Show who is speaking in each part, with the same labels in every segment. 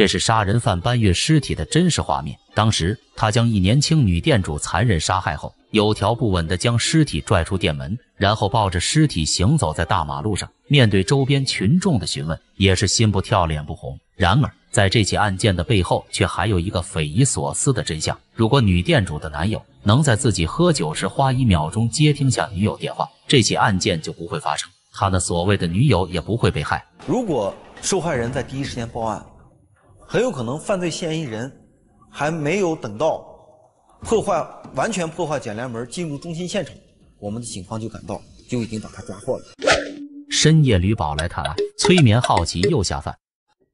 Speaker 1: 这是杀人犯搬运尸体的真实画面。当时，他将一年轻女店主残忍杀害后，有条不紊的将尸体拽出店门，然后抱着尸体行走在大马路上。面对周边群众的询问，也是心不跳脸不红。然而，在这起案件的背后，却还有一个匪夷所思的真相：如果女店主的男友能在自己喝酒时花一秒钟接听下女友电话，这起案件就不会发生，他那所谓的女友也不会被害。如果受害人在第一时间报案。很有可能犯罪嫌疑人还没有等到破坏完全破坏卷帘门进入中心现场，我们的警方就赶到，就已经把他抓获了。深夜吕宝来探案，催眠好奇又下饭。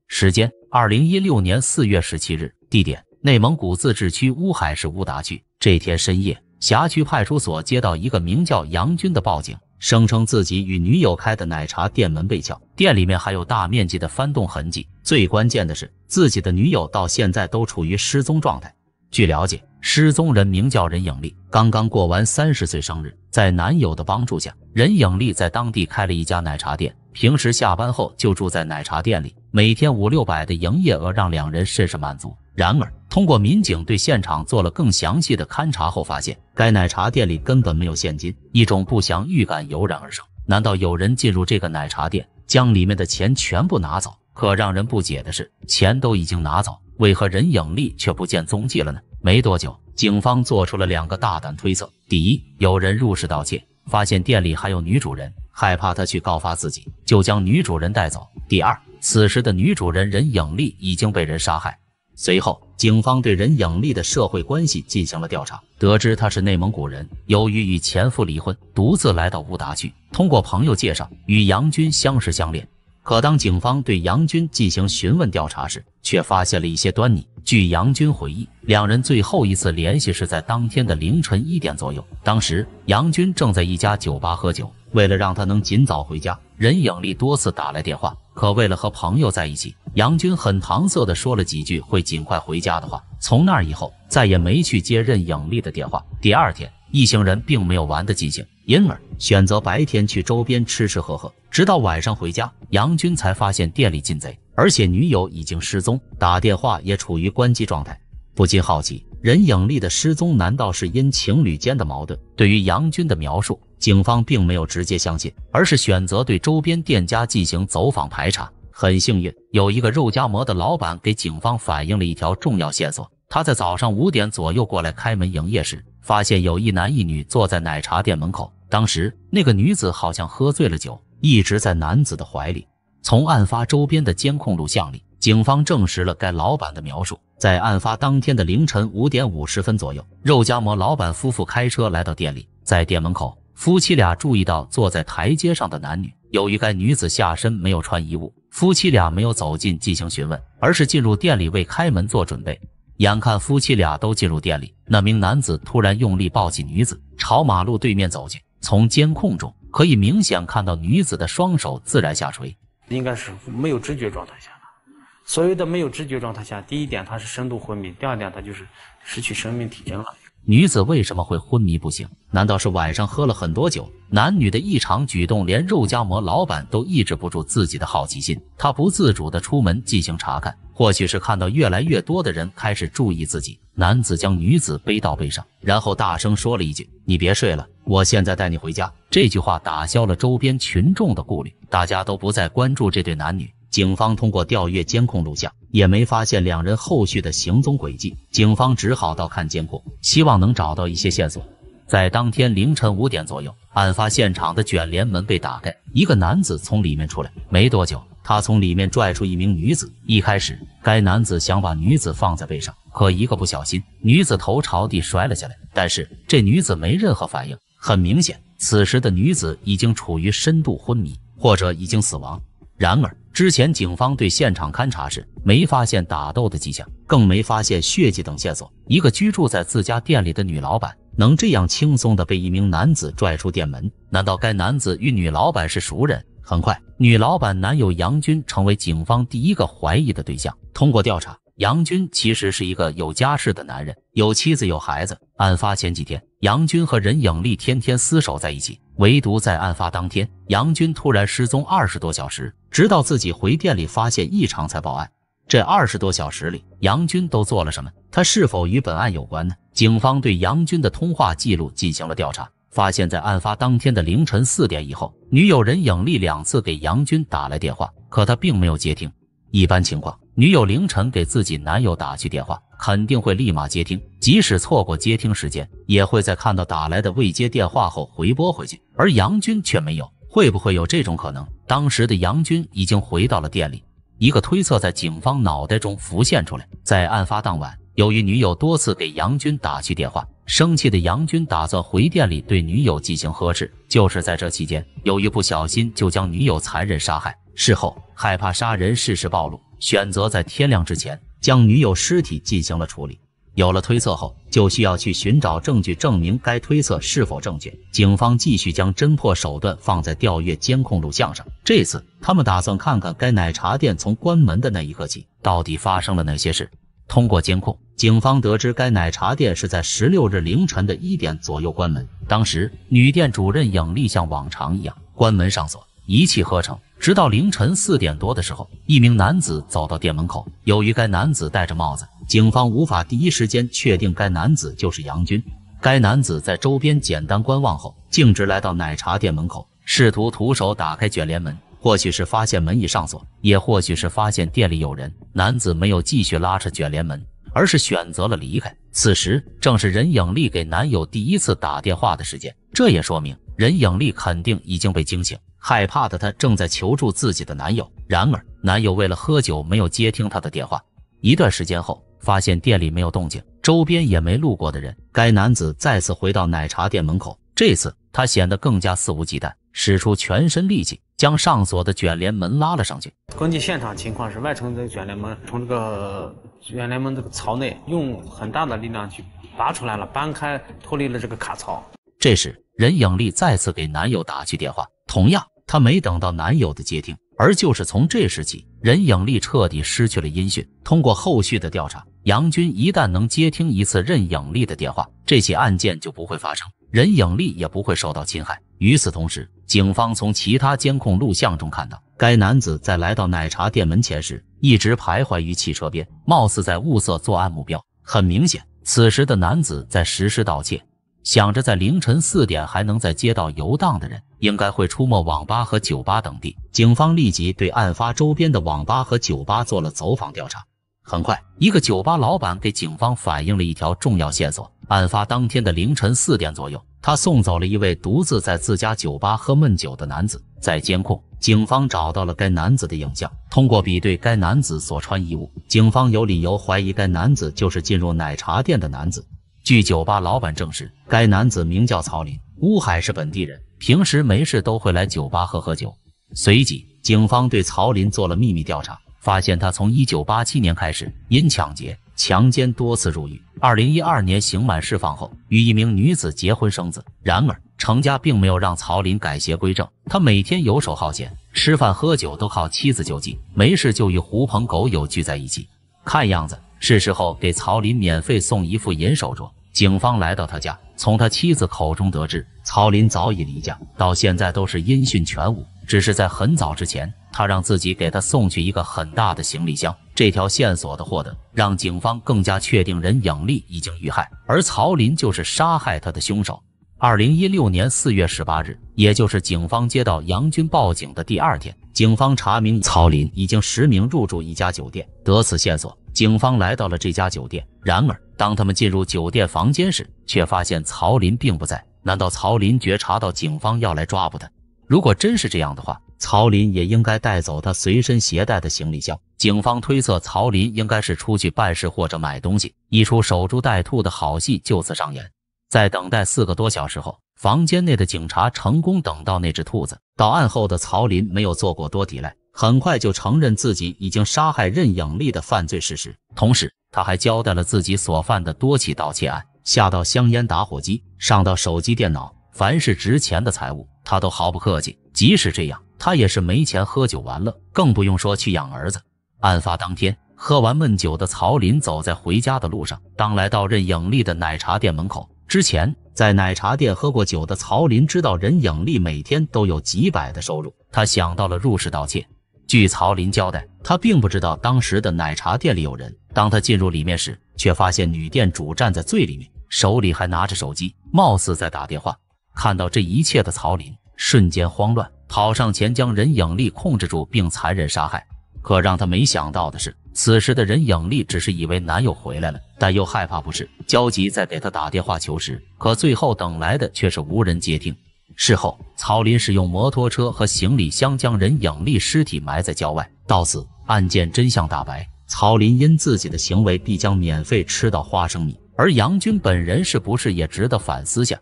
Speaker 1: 时间：二零一六年四月十七日。地点：内蒙古自治区乌海市乌达区。这天深夜，辖区派出所接到一个名叫杨军的报警。声称自己与女友开的奶茶店门被撬，店里面还有大面积的翻动痕迹。最关键的是，自己的女友到现在都处于失踪状态。据了解，失踪人名叫任影丽，刚刚过完三十岁生日，在男友的帮助下，任影丽在当地开了一家奶茶店。平时下班后就住在奶茶店里，每天五六百的营业额让两人甚是满足。然而，通过民警对现场做了更详细的勘查后，发现该奶茶店里根本没有现金，一种不祥预感油然而生。难道有人进入这个奶茶店，将里面的钱全部拿走？可让人不解的是，钱都已经拿走，为何人影力却不见踪迹了呢？没多久，警方做出了两个大胆推测：第一，有人入室盗窃，发现店里还有女主人。害怕他去告发自己，就将女主人带走。第二，此时的女主人任影丽已经被人杀害。随后，警方对任影丽的社会关系进行了调查，得知她是内蒙古人，由于与前夫离婚，独自来到乌达区。通过朋友介绍，与杨军相识相恋。可当警方对杨军进行询问调查时，却发现了一些端倪。据杨军回忆，两人最后一次联系是在当天的凌晨一点左右，当时杨军正在一家酒吧喝酒。为了让他能尽早回家，任影丽多次打来电话，可为了和朋友在一起，杨军很搪塞的说了几句会尽快回家的话。从那以后，再也没去接任影丽的电话。第二天，一行人并没有玩的尽兴，因而选择白天去周边吃吃喝喝，直到晚上回家，杨军才发现店里进贼，而且女友已经失踪，打电话也处于关机状态，不禁好奇，任影丽的失踪难道是因情侣间的矛盾？对于杨军的描述。警方并没有直接相信，而是选择对周边店家进行走访排查。很幸运，有一个肉夹馍的老板给警方反映了一条重要线索。他在早上五点左右过来开门营业时，发现有一男一女坐在奶茶店门口。当时，那个女子好像喝醉了酒，一直在男子的怀里。从案发周边的监控录像里，警方证实了该老板的描述。在案发当天的凌晨五点五十分左右，肉夹馍老板夫妇开车来到店里，在店门口。夫妻俩注意到坐在台阶上的男女，由于该女子下身没有穿衣物，夫妻俩没有走近进行询问，而是进入店里为开门做准备。眼看夫妻俩都进入店里，那名男子突然用力抱起女子，朝马路对面走去。从监控中可以明显看到女子的双手自然下垂，应该是没有知觉状态下的。所谓的没有知觉状态下，第一点它是深度昏迷，第二点它就是失去生命体征了。女子为什么会昏迷不醒？难道是晚上喝了很多酒？男女的异常举动，连肉夹馍老板都抑制不住自己的好奇心，他不自主的出门进行查看。或许是看到越来越多的人开始注意自己，男子将女子背到背上，然后大声说了一句：“你别睡了，我现在带你回家。”这句话打消了周边群众的顾虑，大家都不再关注这对男女。警方通过调阅监控录像。也没发现两人后续的行踪轨迹，警方只好到看监控，希望能找到一些线索。在当天凌晨五点左右，案发现场的卷帘门被打开，一个男子从里面出来。没多久，他从里面拽出一名女子。一开始，该男子想把女子放在背上，可一个不小心，女子头朝地摔了下来。但是这女子没任何反应，很明显，此时的女子已经处于深度昏迷，或者已经死亡。然而，之前警方对现场勘查时，没发现打斗的迹象，更没发现血迹等线索。一个居住在自家店里的女老板，能这样轻松地被一名男子拽出店门？难道该男子与女老板是熟人？很快，女老板男友杨军成为警方第一个怀疑的对象。通过调查，杨军其实是一个有家室的男人，有妻子，有孩子。案发前几天，杨军和任影丽天天厮守在一起，唯独在案发当天，杨军突然失踪二十多小时，直到自己回店里发现异常才报案。这二十多小时里，杨军都做了什么？他是否与本案有关呢？警方对杨军的通话记录进行了调查，发现，在案发当天的凌晨四点以后，女友任影丽两次给杨军打来电话，可他并没有接听。一般情况，女友凌晨给自己男友打去电话，肯定会立马接听；即使错过接听时间，也会在看到打来的未接电话后回拨回去。而杨军却没有，会不会有这种可能？当时的杨军已经回到了店里，一个推测在警方脑袋中浮现出来：在案发当晚，由于女友多次给杨军打去电话。生气的杨军打算回店里对女友进行呵斥，就是在这期间，由于不小心就将女友残忍杀害。事后害怕杀人事实暴露，选择在天亮之前将女友尸体进行了处理。有了推测后，就需要去寻找证据证明该推测是否正确。警方继续将侦破手段放在调阅监控录像上，这次他们打算看看该奶茶店从关门的那一刻起到底发生了哪些事。通过监控，警方得知该奶茶店是在十六日凌晨的一点左右关门。当时，女店主任尹丽像往常一样关门上锁，一气呵成。直到凌晨四点多的时候，一名男子走到店门口。由于该男子戴着帽子，警方无法第一时间确定该男子就是杨军。该男子在周边简单观望后，径直来到奶茶店门口，试图徒手打开卷帘门。或许是发现门已上锁，也或许是发现店里有人，男子没有继续拉扯卷帘门，而是选择了离开。此时正是任影丽给男友第一次打电话的时间，这也说明任影丽肯定已经被惊醒，害怕的她正在求助自己的男友。然而男友为了喝酒没有接听她的电话。一段时间后，发现店里没有动静，周边也没路过的人，该男子再次回到奶茶店门口。这次他显得更加肆无忌惮，使出全身力气将上锁的卷帘门拉了上去。根据现场情况，是外层的卷帘门从这个卷帘门这个槽内用很大的力量去拔出来了，搬开脱离了这个卡槽。这时，任影丽再次给男友打去电话，同样，她没等到男友的接听。而就是从这时起，任影丽彻底失去了音讯。通过后续的调查，杨军一旦能接听一次任影丽的电话，这起案件就不会发生。人影力也不会受到侵害。与此同时，警方从其他监控录像中看到，该男子在来到奶茶店门前时，一直徘徊于汽车边，貌似在物色作案目标。很明显，此时的男子在实施盗窃，想着在凌晨四点还能在街道游荡的人，应该会出没网吧和酒吧等地。警方立即对案发周边的网吧和酒吧做了走访调查。很快，一个酒吧老板给警方反映了一条重要线索。案发当天的凌晨四点左右，他送走了一位独自在自家酒吧喝闷酒的男子。在监控，警方找到了该男子的影像。通过比对该男子所穿衣物，警方有理由怀疑该男子就是进入奶茶店的男子。据酒吧老板证实，该男子名叫曹林，乌海是本地人，平时没事都会来酒吧喝喝酒。随即，警方对曹林做了秘密调查。发现他从一九八七年开始因抢劫、强奸多次入狱。二零一二年刑满释放后，与一名女子结婚生子。然而，程家并没有让曹林改邪归正，他每天游手好闲，吃饭喝酒都靠妻子救济，没事就与狐朋狗友聚在一起。看样子是时候给曹林免费送一副银手镯。警方来到他家，从他妻子口中得知，曹林早已离家，到现在都是音讯全无。只是在很早之前。他让自己给他送去一个很大的行李箱。这条线索的获得，让警方更加确定人影丽已经遇害，而曹林就是杀害他的凶手。二零一六年四月十八日，也就是警方接到杨军报警的第二天，警方查明曹林已经实名入住一家酒店。得此线索，警方来到了这家酒店。然而，当他们进入酒店房间时，却发现曹林并不在。难道曹林觉察到警方要来抓捕他？如果真是这样的话，曹林也应该带走他随身携带的行李箱。警方推测，曹林应该是出去办事或者买东西。一出守株待兔的好戏就此上演。在等待四个多小时后，房间内的警察成功等到那只兔子。到案后的曹林没有做过多抵赖，很快就承认自己已经杀害任影丽的犯罪事实。同时，他还交代了自己所犯的多起盗窃案，下到香烟打火机，上到手机电脑。凡是值钱的财物，他都毫不客气。即使这样，他也是没钱喝酒玩乐，更不用说去养儿子。案发当天，喝完闷酒的曹林走在回家的路上，当来到任影丽的奶茶店门口之前，在奶茶店喝过酒的曹林知道任影丽每天都有几百的收入，他想到了入室盗窃。据曹林交代，他并不知道当时的奶茶店里有人，当他进入里面时，却发现女店主站在最里面，手里还拿着手机，貌似在打电话。看到这一切的曹林瞬间慌乱，跑上前将任影丽控制住，并残忍杀害。可让他没想到的是，此时的任影丽只是以为男友回来了，但又害怕不是，焦急在给他打电话求实。可最后等来的却是无人接听。事后，曹林使用摩托车和行李箱将任影丽尸体埋在郊外。到此，案件真相大白。曹林因自己的行为必将免费吃到花生米，而杨军本人是不是也值得反思下？